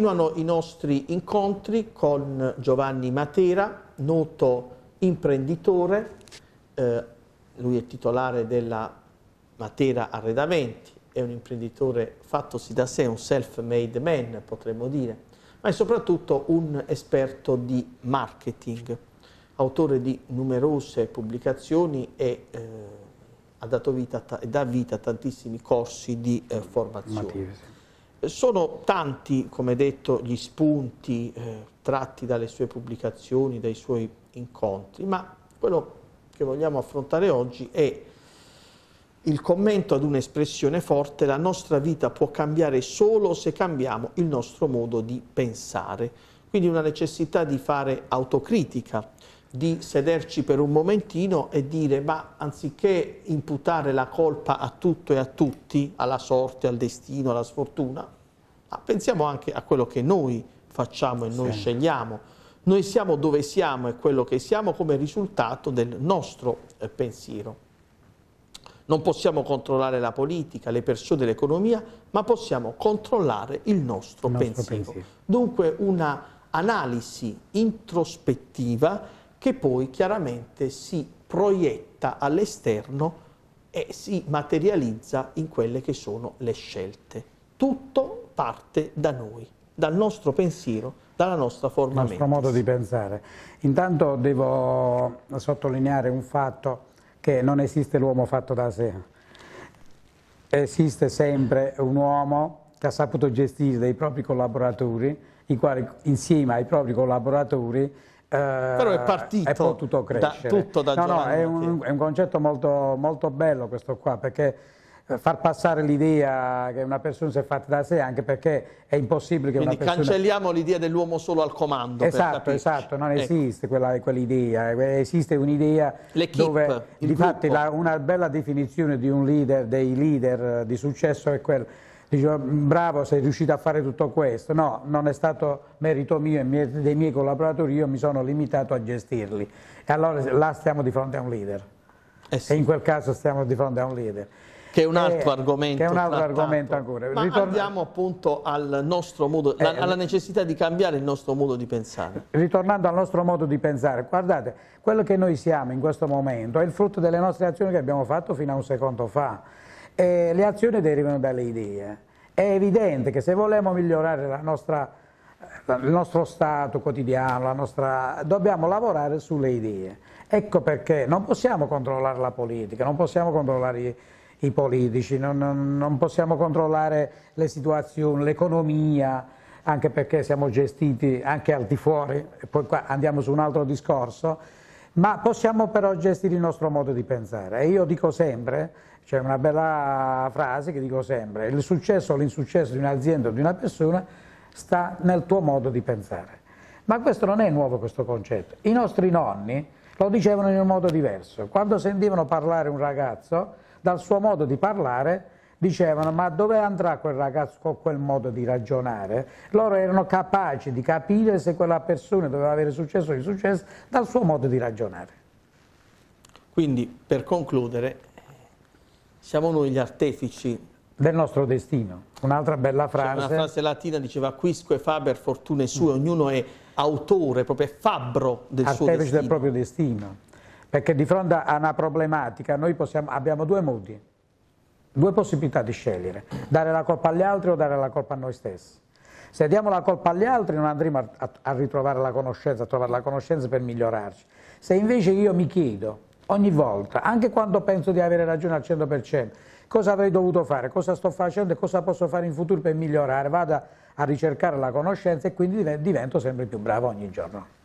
Continuano i nostri incontri con Giovanni Matera, noto imprenditore, eh, lui è titolare della Matera Arredamenti, è un imprenditore fattosi da sé, un self-made man potremmo dire, ma è soprattutto un esperto di marketing, autore di numerose pubblicazioni e eh, ha dato vita, dà vita a tantissimi corsi di eh, formazione. Matisse. Sono tanti, come detto, gli spunti eh, tratti dalle sue pubblicazioni, dai suoi incontri, ma quello che vogliamo affrontare oggi è il commento ad un'espressione forte, la nostra vita può cambiare solo se cambiamo il nostro modo di pensare. Quindi una necessità di fare autocritica, di sederci per un momentino e dire ma anziché imputare la colpa a tutto e a tutti, alla sorte, al destino, alla sfortuna, ma ah, pensiamo anche a quello che noi facciamo e noi sì. scegliamo. Noi siamo dove siamo e quello che siamo come risultato del nostro eh, pensiero. Non possiamo controllare la politica, le persone, l'economia, ma possiamo controllare il nostro, il nostro pensiero. pensiero. Dunque una analisi introspettiva che poi chiaramente si proietta all'esterno e si materializza in quelle che sono le scelte. Tutto parte da noi, dal nostro pensiero, dalla nostra forma mentis. Il nostro modo di pensare. Intanto devo sottolineare un fatto che non esiste l'uomo fatto da sé. Esiste sempre un uomo che ha saputo gestire dei propri collaboratori, i quali insieme ai propri collaboratori eh, però è partito è potuto crescere. Da, tutto da no, no, è un, è un concetto molto, molto bello questo qua perché eh, far passare l'idea che una persona si è fatta da sé, anche perché è impossibile che Quindi una persona... Quindi cancelliamo l'idea dell'uomo solo al comando. Esatto, esatto, non ecco. esiste quella, quell'idea, esiste un'idea dove infatti la, una bella definizione di un leader, dei leader di successo è quella. Dicevo, oh, bravo, sei riuscito a fare tutto questo. No, non è stato merito mio e dei miei collaboratori, io mi sono limitato a gestirli. E allora là stiamo di fronte a un leader. Eh sì. E in quel caso stiamo di fronte a un leader. Che è un eh, altro eh, argomento. Che è un altro argomento ancora. Ma Ritorn andiamo appunto al nostro modo, eh, la, alla necessità di cambiare il nostro modo di pensare. Ritornando al nostro modo di pensare, guardate, quello che noi siamo in questo momento è il frutto delle nostre azioni che abbiamo fatto fino a un secondo fa. Eh, le azioni derivano dalle idee. È evidente che se vogliamo migliorare la nostra il nostro stato quotidiano, nostra... dobbiamo lavorare sulle idee. Ecco perché non possiamo controllare la politica, non possiamo controllare i i politici, non, non, non possiamo controllare le situazioni, l'economia, anche perché siamo gestiti anche al di fuori, poi qua andiamo su un altro discorso, ma possiamo però gestire il nostro modo di pensare. E io dico sempre, c'è una bella frase che dico sempre, il successo o l'insuccesso di un'azienda o di una persona sta nel tuo modo di pensare. Ma questo non è nuovo questo concetto. I nostri nonni lo dicevano in un modo diverso. Quando sentivano parlare un ragazzo, dal suo modo di parlare dicevano ma dove andrà quel ragazzo con quel modo di ragionare? Loro erano capaci di capire se quella persona doveva avere successo o successo dal suo modo di ragionare. Quindi per concludere siamo noi gli artefici del nostro destino. Un'altra bella frase. C'è una frase latina diceva quisque faber fortune sue, ognuno è autore, proprio è fabbro del Artefice suo destino. artefici del proprio destino perché di fronte a una problematica noi possiamo, abbiamo due modi, due possibilità di scegliere, dare la colpa agli altri o dare la colpa a noi stessi. Se diamo la colpa agli altri non andremo a, a ritrovare la conoscenza, a trovare la conoscenza per migliorarci. Se invece io mi chiedo ogni volta, anche quando penso di avere ragione al 100%, cosa avrei dovuto fare, cosa sto facendo e cosa posso fare in futuro per migliorare, vado a ricercare la conoscenza e quindi divento sempre più bravo ogni giorno.